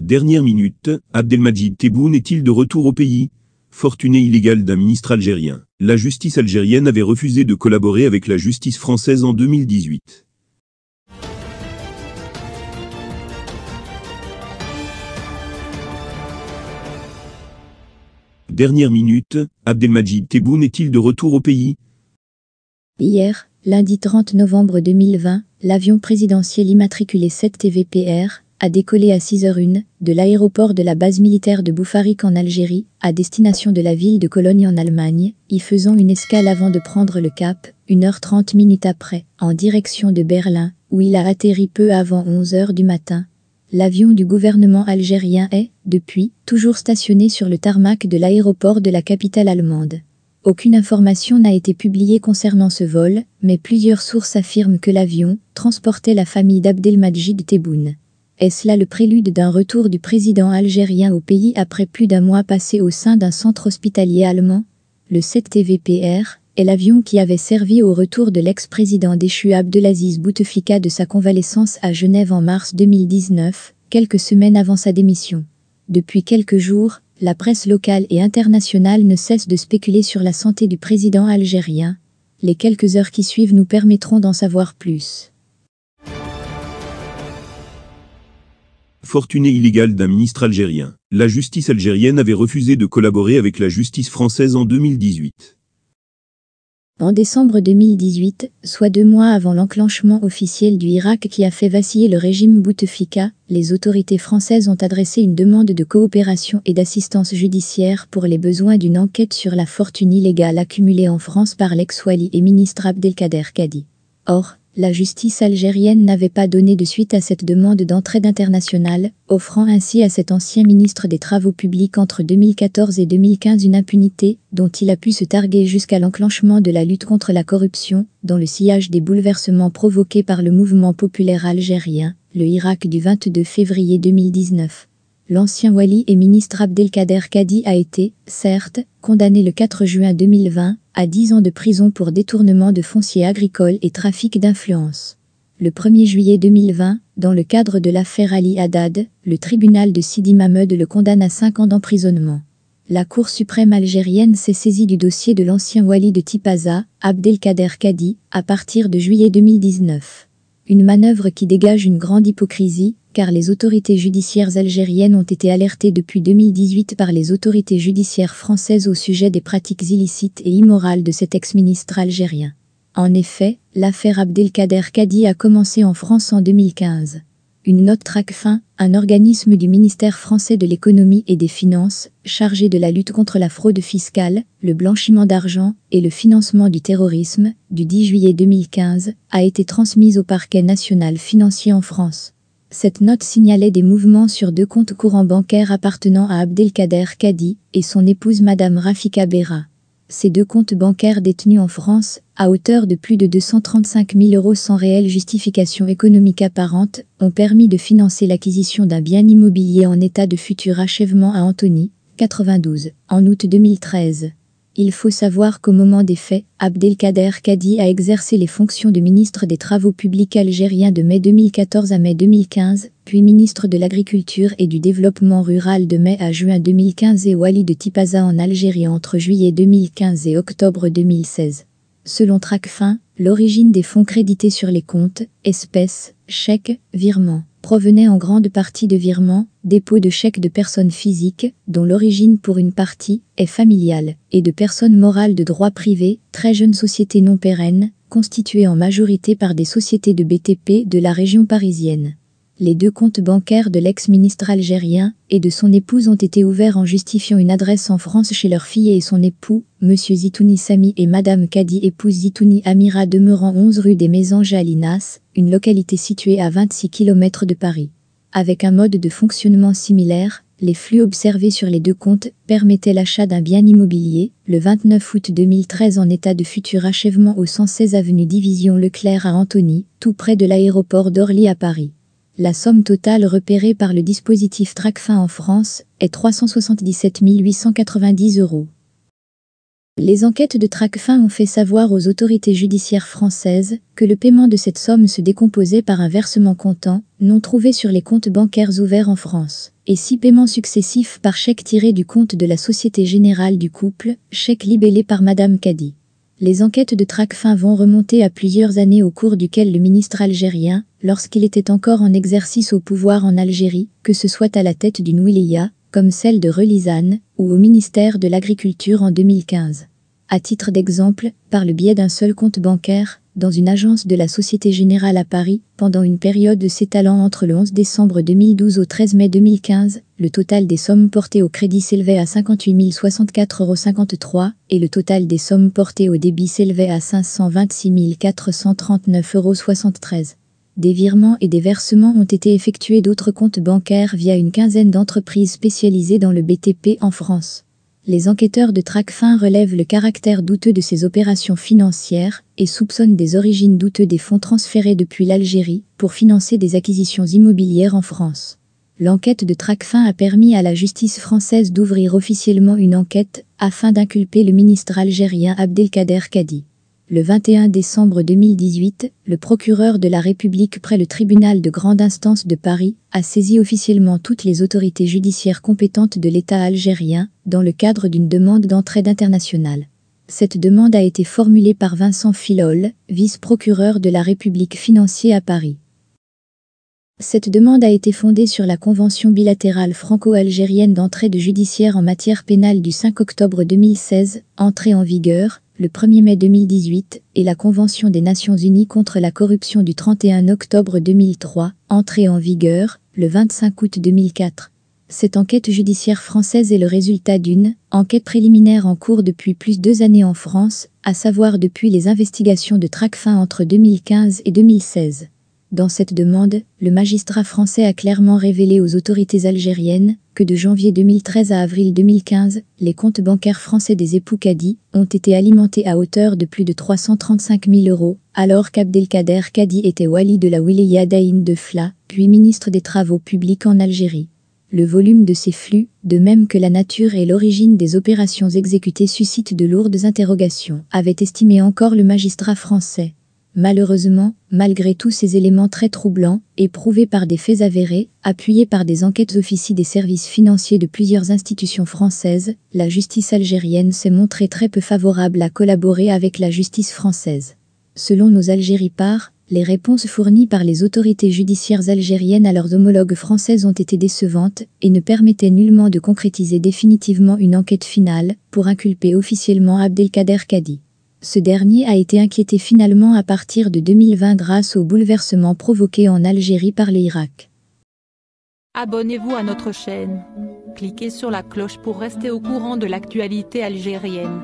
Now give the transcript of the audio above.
Dernière minute, Abdelmadjid Tebboune est-il de retour au pays Fortuné illégal d'un ministre algérien. La justice algérienne avait refusé de collaborer avec la justice française en 2018. Dernière minute, Abdelmadjid Tebboune est-il de retour au pays Hier, lundi 30 novembre 2020, l'avion présidentiel immatriculé 7 TVPR a décollé à 6h01 de l'aéroport de la base militaire de Boufarik en Algérie à destination de la ville de Cologne en Allemagne, y faisant une escale avant de prendre le cap, 1h30 minutes après, en direction de Berlin, où il a atterri peu avant 11h du matin. L'avion du gouvernement algérien est, depuis, toujours stationné sur le tarmac de l'aéroport de la capitale allemande. Aucune information n'a été publiée concernant ce vol, mais plusieurs sources affirment que l'avion transportait la famille d'Abdelmadjid Tebboune. Est-ce là le prélude d'un retour du président algérien au pays après plus d'un mois passé au sein d'un centre hospitalier allemand Le 7 TVPR est l'avion qui avait servi au retour de l'ex-président déchu Abdelaziz Bouteflika de sa convalescence à Genève en mars 2019, quelques semaines avant sa démission. Depuis quelques jours, la presse locale et internationale ne cesse de spéculer sur la santé du président algérien. Les quelques heures qui suivent nous permettront d'en savoir plus. fortune illégale d'un ministre algérien. La justice algérienne avait refusé de collaborer avec la justice française en 2018. En décembre 2018, soit deux mois avant l'enclenchement officiel du Irak qui a fait vaciller le régime Bouteflika, les autorités françaises ont adressé une demande de coopération et d'assistance judiciaire pour les besoins d'une enquête sur la fortune illégale accumulée en France par l'ex-Wali et ministre Abdelkader Kadi. Or, la justice algérienne n'avait pas donné de suite à cette demande d'entraide internationale, offrant ainsi à cet ancien ministre des Travaux publics entre 2014 et 2015 une impunité dont il a pu se targuer jusqu'à l'enclenchement de la lutte contre la corruption, dans le sillage des bouleversements provoqués par le mouvement populaire algérien, le Irak du 22 février 2019. L'ancien wali et ministre Abdelkader Kadi a été, certes, condamné le 4 juin 2020 à 10 ans de prison pour détournement de fonciers agricoles et trafic d'influence. Le 1er juillet 2020, dans le cadre de l'affaire Ali Haddad, le tribunal de Sidi Mahmoud le condamne à 5 ans d'emprisonnement. La Cour suprême algérienne s'est saisie du dossier de l'ancien wali de Tipaza, Abdelkader Kadi, à partir de juillet 2019. Une manœuvre qui dégage une grande hypocrisie, car les autorités judiciaires algériennes ont été alertées depuis 2018 par les autorités judiciaires françaises au sujet des pratiques illicites et immorales de cet ex-ministre algérien. En effet, l'affaire Abdelkader Kadi a commencé en France en 2015. Une note fin « un organisme du ministère français de l'économie et des finances, chargé de la lutte contre la fraude fiscale, le blanchiment d'argent et le financement du terrorisme, du 10 juillet 2015, a été transmise au parquet national financier en France. Cette note signalait des mouvements sur deux comptes courants bancaires appartenant à Abdelkader Kadi et son épouse Madame Rafika Bera ces deux comptes bancaires détenus en France, à hauteur de plus de 235 000 euros sans réelle justification économique apparente, ont permis de financer l'acquisition d'un bien immobilier en état de futur achèvement à Antony, 92, en août 2013. Il faut savoir qu'au moment des faits, Abdelkader Kadi a exercé les fonctions de ministre des Travaux publics algériens de mai 2014 à mai 2015, puis ministre de l'Agriculture et du Développement rural de mai à juin 2015 et Wali de Tipaza en Algérie entre juillet 2015 et octobre 2016. Selon Tracfin, L'origine des fonds crédités sur les comptes, espèces, chèques, virements, provenait en grande partie de virements, dépôts de chèques de personnes physiques, dont l'origine pour une partie est familiale, et de personnes morales de droit privé, très jeunes sociétés non pérennes, constituées en majorité par des sociétés de BTP de la région parisienne les deux comptes bancaires de l'ex-ministre algérien et de son épouse ont été ouverts en justifiant une adresse en France chez leur fille et son époux, M. Zitouni Sami et Mme Kadi épouse Zitouni Amira demeurant 11 rue des Maisons Jalinas, une localité située à 26 km de Paris. Avec un mode de fonctionnement similaire, les flux observés sur les deux comptes permettaient l'achat d'un bien immobilier, le 29 août 2013 en état de futur achèvement au 116 avenue Division Leclerc à Antony, tout près de l'aéroport d'Orly à Paris. La somme totale repérée par le dispositif TRACFIN en France est 377 890 euros. Les enquêtes de TRACFIN ont fait savoir aux autorités judiciaires françaises que le paiement de cette somme se décomposait par un versement comptant non trouvé sur les comptes bancaires ouverts en France et six paiements successifs par chèque tiré du compte de la Société Générale du Couple, chèque libellé par Madame Caddy. Les enquêtes de Tracfin vont remonter à plusieurs années au cours duquel le ministre algérien, lorsqu'il était encore en exercice au pouvoir en Algérie, que ce soit à la tête d'une wilaya, comme celle de Relizane, ou au ministère de l'Agriculture en 2015. À titre d'exemple, par le biais d'un seul compte bancaire, dans une agence de la Société Générale à Paris pendant une période s'étalant entre le 11 décembre 2012 au 13 mai 2015. Le total des sommes portées au crédit s'élevait à 58 064,53 € et le total des sommes portées au débit s'élevait à 526 439,73 euros. Des virements et des versements ont été effectués d'autres comptes bancaires via une quinzaine d'entreprises spécialisées dans le BTP en France les enquêteurs de Tracfin relèvent le caractère douteux de ces opérations financières et soupçonnent des origines douteuses des fonds transférés depuis l'Algérie pour financer des acquisitions immobilières en France. L'enquête de Tracfin a permis à la justice française d'ouvrir officiellement une enquête afin d'inculper le ministre algérien Abdelkader Kadi le 21 décembre 2018, le procureur de la République près le tribunal de grande instance de Paris a saisi officiellement toutes les autorités judiciaires compétentes de l'État algérien dans le cadre d'une demande d'entraide internationale. Cette demande a été formulée par Vincent Filol, vice-procureur de la République financier à Paris. Cette demande a été fondée sur la Convention bilatérale franco-algérienne d'entraide judiciaire en matière pénale du 5 octobre 2016, entrée en vigueur le 1er mai 2018, et la Convention des Nations Unies contre la corruption du 31 octobre 2003, entrée en vigueur le 25 août 2004. Cette enquête judiciaire française est le résultat d'une enquête préliminaire en cours depuis plus de deux années en France, à savoir depuis les investigations de Tracfin entre 2015 et 2016. Dans cette demande, le magistrat français a clairement révélé aux autorités algériennes que de janvier 2013 à avril 2015, les comptes bancaires français des époux Kadi ont été alimentés à hauteur de plus de 335 000 euros, alors qu'Abdelkader Kadi était wali de la Wilaya d'Aïn de Fla, puis ministre des Travaux publics en Algérie le volume de ces flux, de même que la nature et l'origine des opérations exécutées suscitent de lourdes interrogations, avait estimé encore le magistrat français. Malheureusement, malgré tous ces éléments très troublants, éprouvés par des faits avérés, appuyés par des enquêtes officielles des services financiers de plusieurs institutions françaises, la justice algérienne s'est montrée très peu favorable à collaborer avec la justice française. Selon nos AlgériParts, les réponses fournies par les autorités judiciaires algériennes à leurs homologues françaises ont été décevantes et ne permettaient nullement de concrétiser définitivement une enquête finale pour inculper officiellement Abdelkader Kadi. Ce dernier a été inquiété finalement à partir de 2020 grâce aux bouleversements provoqués en Algérie par l'Irak. Abonnez-vous à notre chaîne. Cliquez sur la cloche pour rester au courant de l'actualité algérienne.